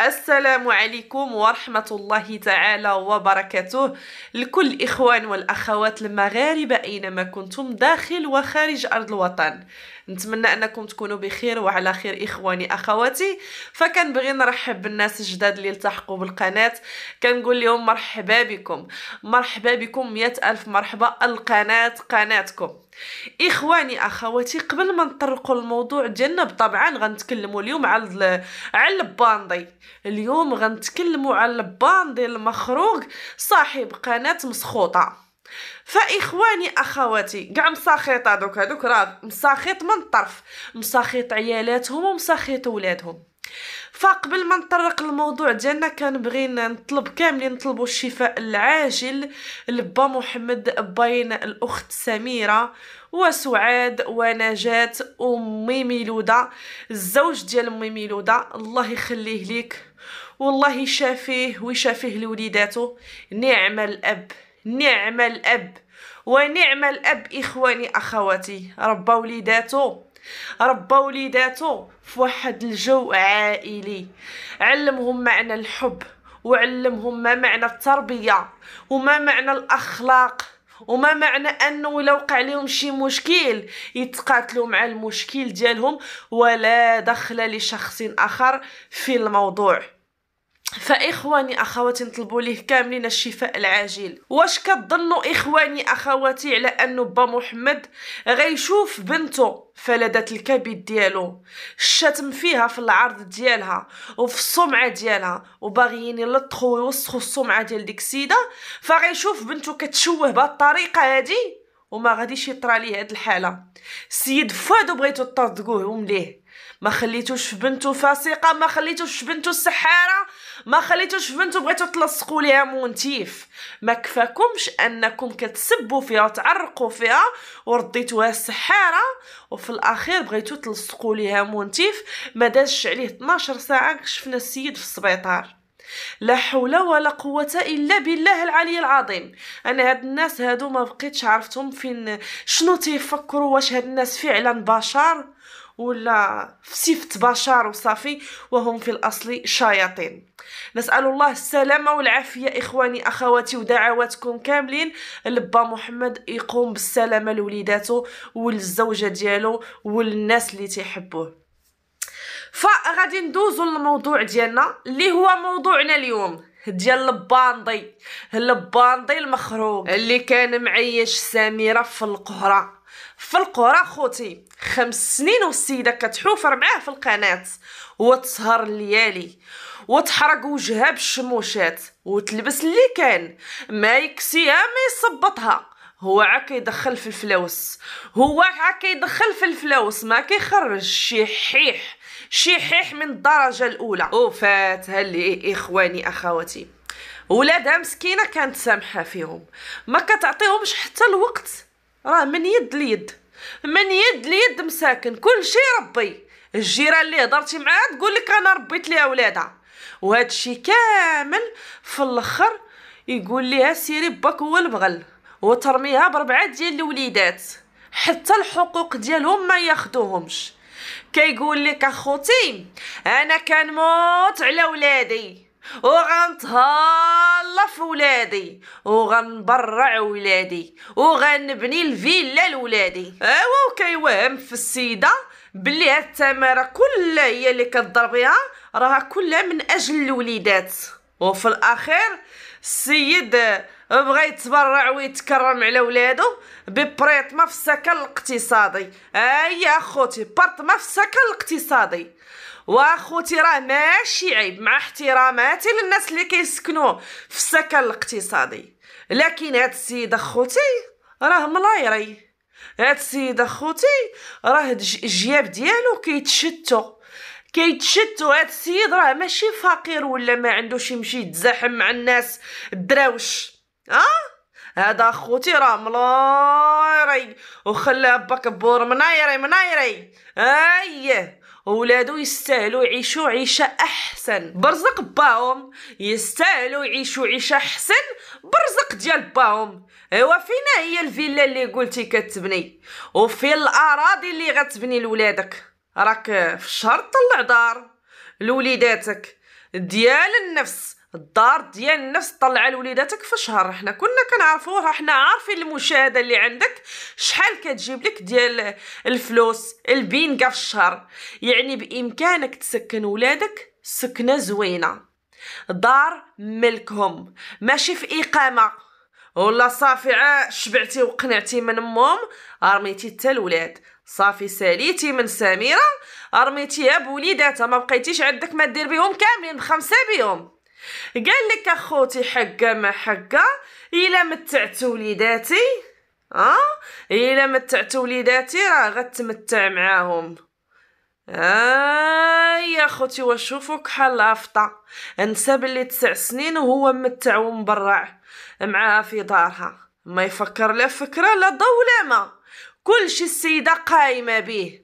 السلام عليكم ورحمة الله تعالى وبركاته لكل الإخوان والأخوات المغاربة أينما كنتم داخل وخارج أرض الوطن نتمنى أنكم تكونوا بخير وعلى خير إخواني أخواتي فكنبغي نرحب بالناس الجداد اللي التحقوا بالقناة كنقول لهم مرحبا بكم مرحبا بكم مئة ألف مرحبا القناة قناتكم اخواني اخواتي قبل ما نطرقوا الموضوع ديالنا طبعا غنتكلموا اليوم على على الباندي اليوم غنتكلموا على الباندي المخروق صاحب قناه مسخوطه فاخواني اخواتي كاع مساخيط هذوك هذوك راه مساخيط من الطرف مساخيط عيالاتهم ومساخيط ولادهم فقبل ما نطرق الموضوع ديالنا كنبغي نطلب كاملين نطلبوا الشفاء العاجل لبا محمد باين الاخت سميره وسعاد ونجاة امي ميلودة الزوج ديال امي ميلودة الله يخليه ليك والله يشافيه ويشافيه لوليداتو نعم الاب نعم الاب ونعم الاب اخواني اخواتي ربى وليداتو ربى وليداتو في واحد الجو عائلي علمهم معنى الحب وعلمهم ما معنى التربيه وما معنى الاخلاق وما معنى انه الا وقع لهم شي مشكل يتقاتلوا مع المشكل ديالهم ولا دخل لشخص اخر في الموضوع فاخواني اخواتي نطلبوا ليه كاملين الشفاء العاجل واش كتظنوا اخواني اخواتي على انه با محمد غيشوف بنته فلدت الكبد ديالو الشتم فيها في العرض ديالها وفي السمعه ديالها وباغيين يلطخوا ويوسخوا السمعه ديال ديك السيده فغيشوف بنته كتشوه بهاد الطريقه هادي وما غاديش يطرى ليه هاد الحاله السيد فادو بغيتو تطردقوه ليه ما خليتوش بنته فاسقه ما خليتوش بنته سحاره ما خليتوش بنت بغيتو تلصقوا ليها مونتيف ما كفاكمش انكم كتسبوا فيها وتعرقوا فيها ورديتوها السحاره وفي الاخير بغيتو تلصقوا ليها مونتيف ما دازش عليه 12 ساعه شفنا السيد في السبيطار لا حول ولا قوة إلا بالله العلي العظيم أنا هاد الناس هادو ما بقيتش عرفتهم فين شنو تيفكروا واش هاد الناس فعلا بشر ولا في سيفة بشر وصافي وهم في الأصل شياطين نسال الله السلامه والعافيه اخواني اخواتي ودعواتكم كاملين لبا محمد يقوم بالسلامه لوليداتو والزوجة ديالو والناس اللي تيحبوه فغادي ندوزو للموضوع ديالنا اللي هو موضوعنا اليوم ديال الباندي الباندي المخروق اللي كان معيش سميره في القهره في القرى خوتي خمس سنين والسيده كتحوفر معاه في القناه وتسهر الليالي وتحرق وجهها بالشموشات وتلبس اللي كان ما يكسيها ما يصبطها هو عا كيدخل في الفلوس هو عا كيدخل في الفلوس ما كيخرج شي حيح شحيح من الدرجه الاولى وفات هلي اخواني اخواتي ولادها مسكينه كانت سامحه فيهم ما كتعطيهمش حتى الوقت راه من يد ليد من يد ليد مساكن كل شيء ربي الجيران اللي هضرتي معاها تقول لك انا ربيت ليها ولادها وهذا الشيء كامل في الاخر يقول ليها سيري باك هو البغل وترميها بربعه ديال الوليدات حتى الحقوق ديالهم ما ياخدوهمش كيقول لك اخوتي انا كنموت على ولادي وغنتهلا في ولادي وغنبرع ولادي وغنبني الفيلا لولادي ايوا وكيوهم في السيده بلي هاد التماره كلها هي اللي كضربيها بها راها كلها من اجل الوليدات وفي الاخير السيد بغى يتبرع ويتكرم على ولادو ببريطمه في السكن الاقتصادي اي اخوتي برطمه في السكن الاقتصادي واخوتي راه ماشي عيب مع احتراماتي للناس اللي كيسكنوا في السكن الاقتصادي لكن هاد السيد اخوتي راه ملايري هاد السيد اخوتي راه الجياب ديالو كيتشتو كيتشتو هاد السيد راه ماشي فقير ولا ما عندوش يمشي يتزاحم مع الناس الدراوش اه هذا خوتي راه ملايري باك بور منايري منايري اييه ولادو يستاهلوا يعيشوا عيشة أحسن برزق باهم يستاهلوا يعيشوا عيشة أحسن برزق ديال باهم ايوا فينا هي الفيلا اللي قلتي كتبني وفين الأراضي اللي غتبني لولادك راك في الشهر طلع دار لوليداتك ديال النفس الدار ديال النفس طلع لوليداتك في شهر حنا كنا كنعرفوه حنا عارفين المشاهده اللي عندك شحال كتجيب لك ديال الفلوس البينكا في الشهر يعني بامكانك تسكن ولادك سكنه زوينه دار ملكهم ماشي في اقامه ولا صافي عا شبعتي وقنعتي من امهم رميتي حتى الولاد صافي ساليتي من سميره رميتيها بوليداتها ما بقيتيش عندك ما دير بهم كاملين بخمسه بيهم قال لك اخوتي حقه ما حقه الا متعت وليداتي اه الا متعت وليداتي راه غتمتع معاهم آه يا خوتي وشوفوا كحال لافطة انسى بلي تسع سنين وهو متع ومبرع معاها في دارها ما يفكر لا فكرة لا ضو لا ما كلشي السيدة قايمة به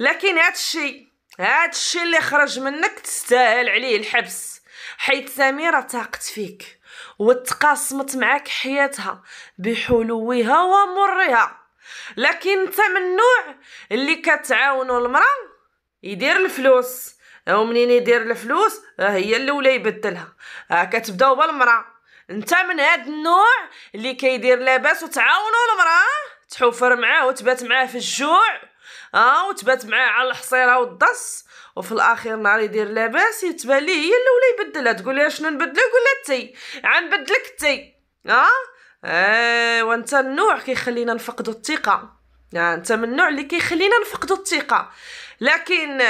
لكن هادشي هادشي اللي خرج منك تستاهل عليه الحبس حيت سميرة تاقت فيك وتقاسمت معك حياتها بحلوها ومرها لكن انت من النوع اللي كتعاونوا المرأة يدير الفلوس ومنين يدير الفلوس آه، هي الاولى يبدلها آه، كتبداو بالمرأة انت من هاد النوع اللي كيدير لاباس وتعاونوا المرأة تحوفر معاه وتبات معاه في الجوع اه وتبات معاه على الحصيره والضص وفي الاخير نهار يدير لاباس يتبان ليه هي الاولى يبدلها تقول لها شنو نبدلو يقول لها تي غنبدلك تي ها آه؟ ايوا آه، انت النوع كيخلينا نفقدوا الثقه يعني انت من النوع اللي كيخلينا نفقدوا الثقه لكن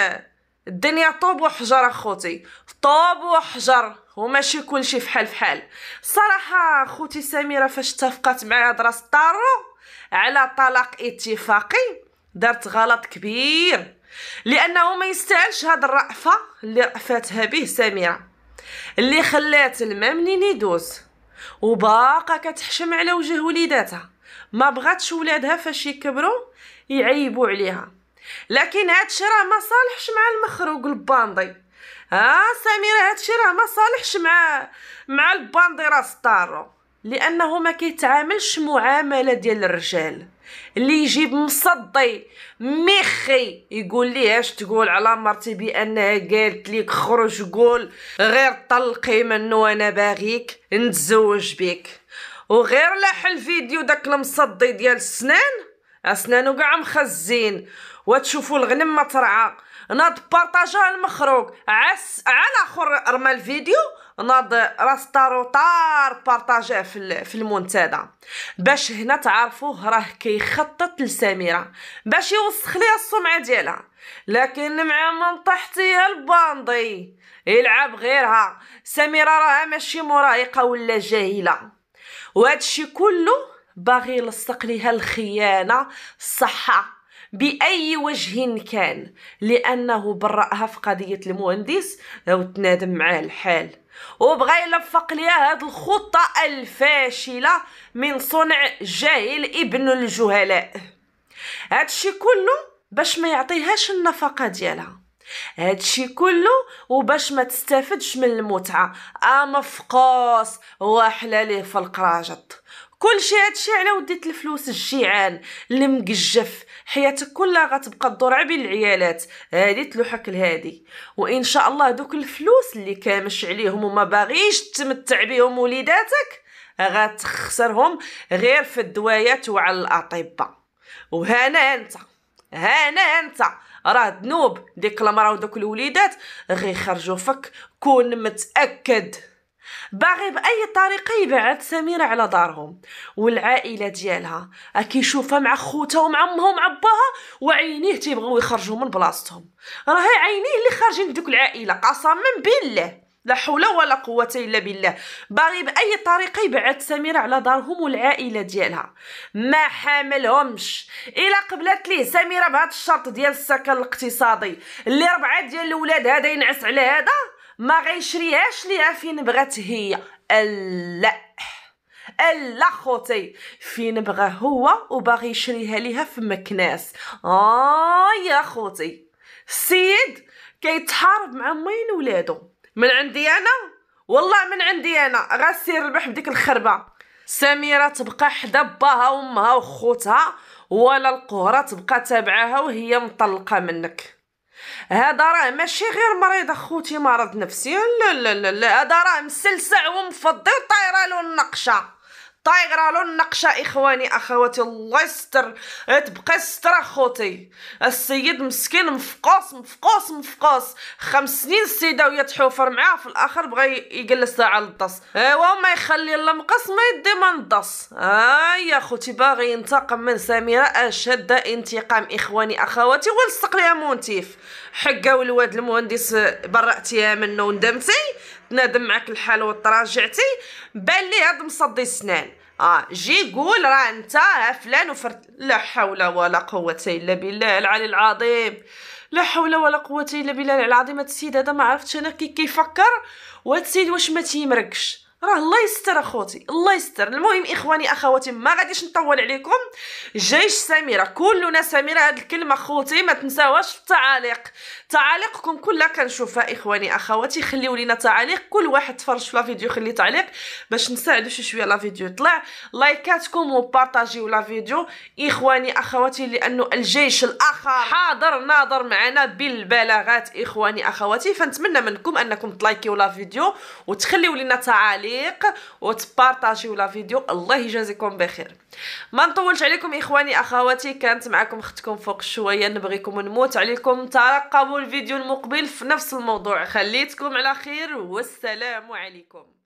الدنيا طوب وحجر اخوتي طوب وحجر وماشي كلشي فحال فحال صراحه اخوتي سميره فاش اتفقت معايا هضره طارو على طلاق اتفاقي دارت غلط كبير لانه ما يستاهلش هاد الرأفه اللي رأفتها به سميره اللي خلات الماملين يدوز وباقا كتحشم على وجه وليداتها ما بغاتش ولادها فاش يكبروا يعيبوا عليها لكن هادشي راه ما صالحش مع المخروق الباندي آه سميره هادشي راه ما صالحش مع مع الباندي راس طارو لانه ما كيتعاملش معامله ديال الرجال اللي يجيب مصدي ميخي يقول لي اش تقول على مرتي بانها قالت ليك خرج قول غير طلقي منو انا باغيك نتزوج بيك وغير لاح الفيديو داك المصدي ديال السنان اسنانو كاع مخزين وتشوفوا الغنم ترعى ناض بارطاجاه المخروق عس على اخر رمى الفيديو ناض راس طار بارطاجيه في في المنتدى باش هنا تعرفوه راه كيخطط لسميره باش يوسخ ليها السمعه ديالها لكن مع من تحتيها الباندي يلعب غيرها سميره راها ماشي مراهقه ولا جاهله وهادشي كله باغي يلصق ليها الخيانه الصحه باي وجه كان لانه براها في قضيه المهندس او تنادم معاه الحال وبغى يلفق ليا هاد الخطة الفاشلة من صنع جاهل ابن الجهلاء هادشي كله باش ما يعطيهاش النفقة ديالها هادشي كله وباش ما تستافدش من المتعة اما فقاص واحلى ليه في القراجط كلشي هادشي على وديت الفلوس الجيعان المقجف حياتك كلها غتبقى تدور عبي العيالات هادي تلوحك لهادي وان شاء الله دوك الفلوس اللي كامش عليهم وما باغيش تمتع بهم وليداتك غتخسرهم غير في الدوايات وعلى الاطباء وهنا انت هنا انت راه ذنوب ديك المراه ودوك الوليدات غيخرجوا فك كون متاكد باغي باي طريقه يبعد سميره على دارهم والعائله ديالها كيشوفها مع خوتها ومع امها ومع باها وعينيه تيبغيو يخرجوا من بلاصتهم راه عينيه اللي خارجين لدوك العائله قسما بالله لا حول ولا قوة إلا بالله باغي بأي طريقة يبعد سميرة على دارهم والعائلة ديالها ما حاملهمش إلا قبلت ليه سميرة بهذا الشرط ديال السكن الاقتصادي اللي ربعة ديال الاولاد هذا ينعس على هذا ما غيشريهاش ليها فين بغات هي لا الا خوتي فين بغى هو وباغي يشريها ليها في مكناس اه يا خوتي السيد كيتحارب مع مين ولادو من عندي انا والله من عندي انا غسير ربح بديك الخربه سميره تبقى حدا باها وامها وخوتها ولا القهره تبقى تابعاها وهي مطلقه منك هذا راه ماشي غير مريض اخوتي مرض نفسي لا لا لا هذا راه مسلسع ومفضي وطايره له النقشه طايغرالو النقشة إخواني أخواتي الله يستر تبقى ستر أخوتي السيد مسكين مفقوس مفقوس مفقوس خمس سنين السيدة وهي تحوفر معاه في الآخر بغى يجلس على الدص إيوا ما يخلي لا مقص ما يدي من الدص ها آه أخوتي باغي ينتقم من سميرة أشد انتقام إخواني أخواتي ولصق ليها مونتيف حقاو الواد المهندس برأتيها منه وندمتي تنادم معاك الحال وتراجعتي بان لي هاد مصدي السنان اه جي قول راه انت فلان وفرت لا حول ولا قوه الا بالله العلي العظيم لا حول ولا قوه الا بالله العظيم هاد السيد هذا ما عرفتش انا كي كيفكر وهاد السيد واش ما تيمركش راه الله يستر اخوتي الله يستر المهم اخواني اخواتي ما غاديش نطول عليكم جيش سميره كلنا سميره هاد الكلمه اخوتي ما تنساوهاش في التعاليق تعاليقكم كلها كنشوفها اخواني اخواتي خليو لينا تعاليق كل واحد تفرج في لا فيديو خلي تعليق باش نساعدو شي شويه لا فيديو طلع لايكاتكم وبارطاجيو لا فيديو اخواني اخواتي لانه الجيش الاخر حاضر ناظر معنا بالبلاغات اخواني اخواتي فنتمنى منكم انكم تلايكيو لا فيديو وتخليو لينا تعاليق التعليق وتبارطاجيو لا فيديو الله يجازيكم بخير ما نطولش عليكم اخواني اخواتي كانت معكم اختكم فوق الشويه نبغيكم نموت عليكم ترقبوا الفيديو المقبل في نفس الموضوع خليتكم على خير والسلام عليكم